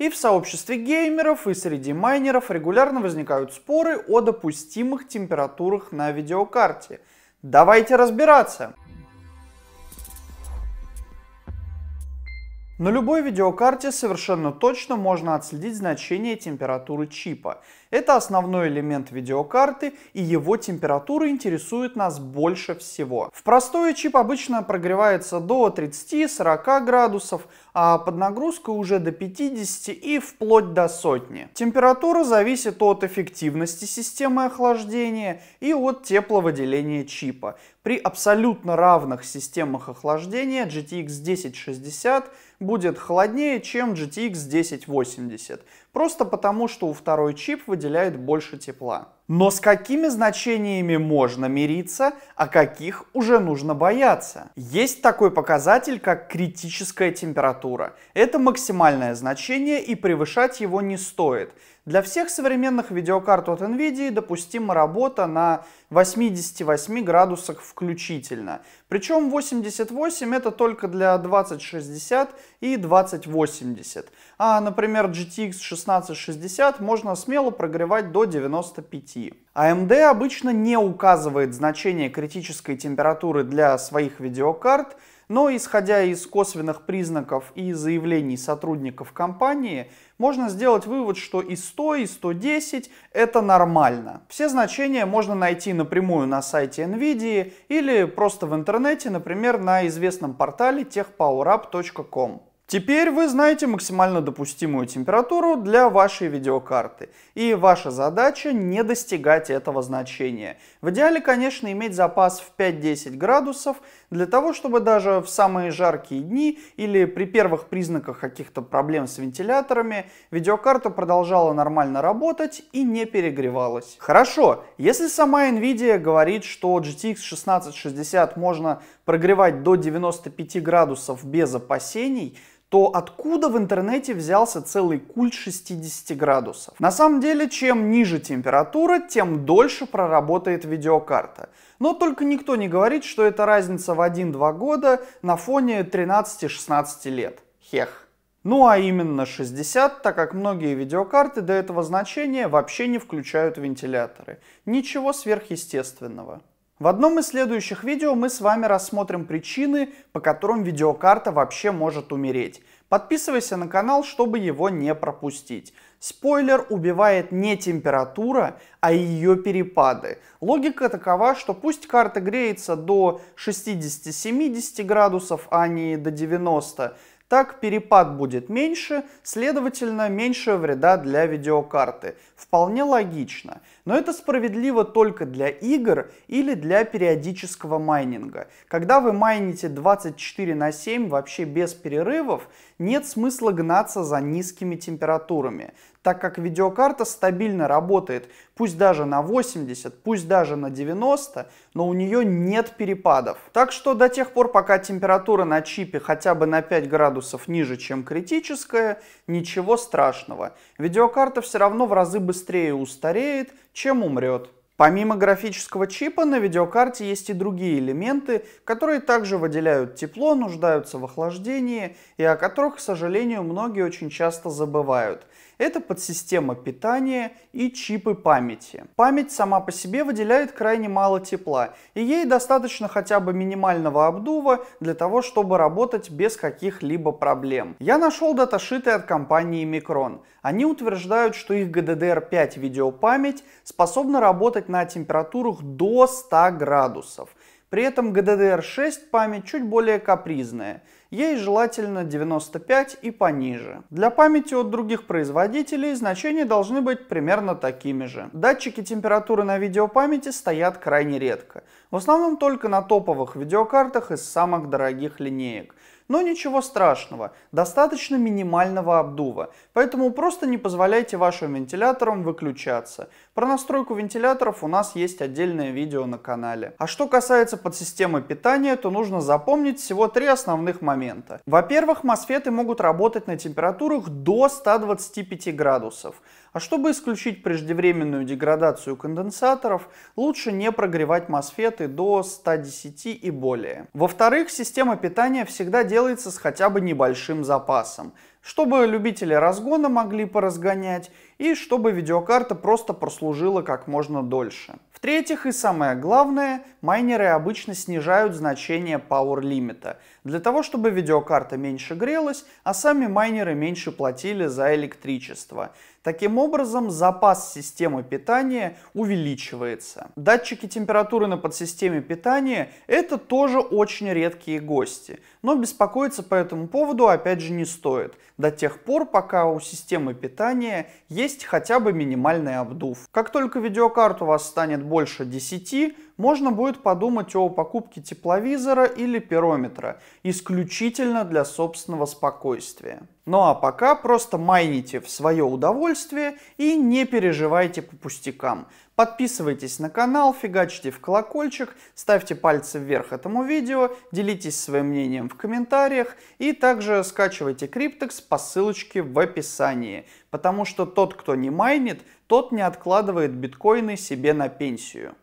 И в сообществе геймеров, и среди майнеров регулярно возникают споры о допустимых температурах на видеокарте. Давайте разбираться! На любой видеокарте совершенно точно можно отследить значение температуры чипа. Это основной элемент видеокарты, и его температура интересует нас больше всего. В простой чип обычно прогревается до 30-40 градусов, а под нагрузкой уже до 50 и вплоть до сотни. Температура зависит от эффективности системы охлаждения и от тепловыделения чипа. При абсолютно равных системах охлаждения GTX 1060 будет холоднее, чем GTX 1080. Просто потому, что у второй чип выделяет больше тепла. Но с какими значениями можно мириться, а каких уже нужно бояться? Есть такой показатель, как критическая температура. Это максимальное значение и превышать его не стоит. Для всех современных видеокарт от NVIDIA допустима работа на 88 градусах включительно. Причем 88 это только для 2060 и 2080. А, например, GTX 16 1660 можно смело прогревать до 95. AMD а обычно не указывает значение критической температуры для своих видеокарт, но исходя из косвенных признаков и заявлений сотрудников компании, можно сделать вывод, что и 100, и 110 это нормально. Все значения можно найти напрямую на сайте NVIDIA или просто в интернете, например, на известном портале techpowerup.com. Теперь вы знаете максимально допустимую температуру для вашей видеокарты, и ваша задача не достигать этого значения. В идеале, конечно, иметь запас в 5-10 градусов, для того, чтобы даже в самые жаркие дни или при первых признаках каких-то проблем с вентиляторами видеокарта продолжала нормально работать и не перегревалась. Хорошо, если сама Nvidia говорит, что GTX 1660 можно прогревать до 95 градусов без опасений, то откуда в интернете взялся целый культ 60 градусов? На самом деле, чем ниже температура, тем дольше проработает видеокарта. Но только никто не говорит, что это разница в 1-2 года на фоне 13-16 лет. Хех. Ну а именно 60, так как многие видеокарты до этого значения вообще не включают вентиляторы. Ничего сверхъестественного. В одном из следующих видео мы с вами рассмотрим причины, по которым видеокарта вообще может умереть. Подписывайся на канал, чтобы его не пропустить. Спойлер убивает не температура, а ее перепады. Логика такова, что пусть карта греется до 60-70 градусов, а не до 90, так перепад будет меньше, следовательно, меньше вреда для видеокарты. Вполне логично. Но это справедливо только для игр или для периодического майнинга. Когда вы майните 24 на 7 вообще без перерывов, нет смысла гнаться за низкими температурами так как видеокарта стабильно работает, пусть даже на 80, пусть даже на 90, но у нее нет перепадов. Так что до тех пор, пока температура на чипе хотя бы на 5 градусов ниже, чем критическая, ничего страшного. Видеокарта все равно в разы быстрее устареет, чем умрет. Помимо графического чипа на видеокарте есть и другие элементы, которые также выделяют тепло, нуждаются в охлаждении и о которых, к сожалению, многие очень часто забывают. Это подсистема питания и чипы памяти. Память сама по себе выделяет крайне мало тепла, и ей достаточно хотя бы минимального обдува для того, чтобы работать без каких-либо проблем. Я нашел даташиты от компании Micron. Они утверждают, что их GDDR5 видеопамять способна работать на температурах до 100 градусов. При этом GDDR6 память чуть более капризная, ей желательно 95 и пониже. Для памяти от других производителей значения должны быть примерно такими же. Датчики температуры на видеопамяти стоят крайне редко, в основном только на топовых видеокартах из самых дорогих линеек – но ничего страшного, достаточно минимального обдува, поэтому просто не позволяйте вашим вентиляторам выключаться. Про настройку вентиляторов у нас есть отдельное видео на канале. А что касается подсистемы питания, то нужно запомнить всего три основных момента. Во-первых, MOSFET могут работать на температурах до 125 градусов. А чтобы исключить преждевременную деградацию конденсаторов, лучше не прогревать мосфеты до 110 и более. Во-вторых, система питания всегда делается с хотя бы небольшим запасом чтобы любители разгона могли поразгонять и чтобы видеокарта просто прослужила как можно дольше. В-третьих и самое главное, майнеры обычно снижают значение power лимита для того, чтобы видеокарта меньше грелась, а сами майнеры меньше платили за электричество. Таким образом, запас системы питания увеличивается. Датчики температуры на подсистеме питания – это тоже очень редкие гости, но беспокоиться по этому поводу опять же не стоит до тех пор, пока у системы питания есть хотя бы минимальный обдув. Как только видеокарт у вас станет больше 10, можно будет подумать о покупке тепловизора или пирометра, исключительно для собственного спокойствия. Ну а пока просто майните в свое удовольствие и не переживайте по пустякам. Подписывайтесь на канал, фигачьте в колокольчик, ставьте пальцы вверх этому видео, делитесь своим мнением в комментариях и также скачивайте Криптекс по ссылочке в описании, потому что тот, кто не майнит, тот не откладывает биткоины себе на пенсию.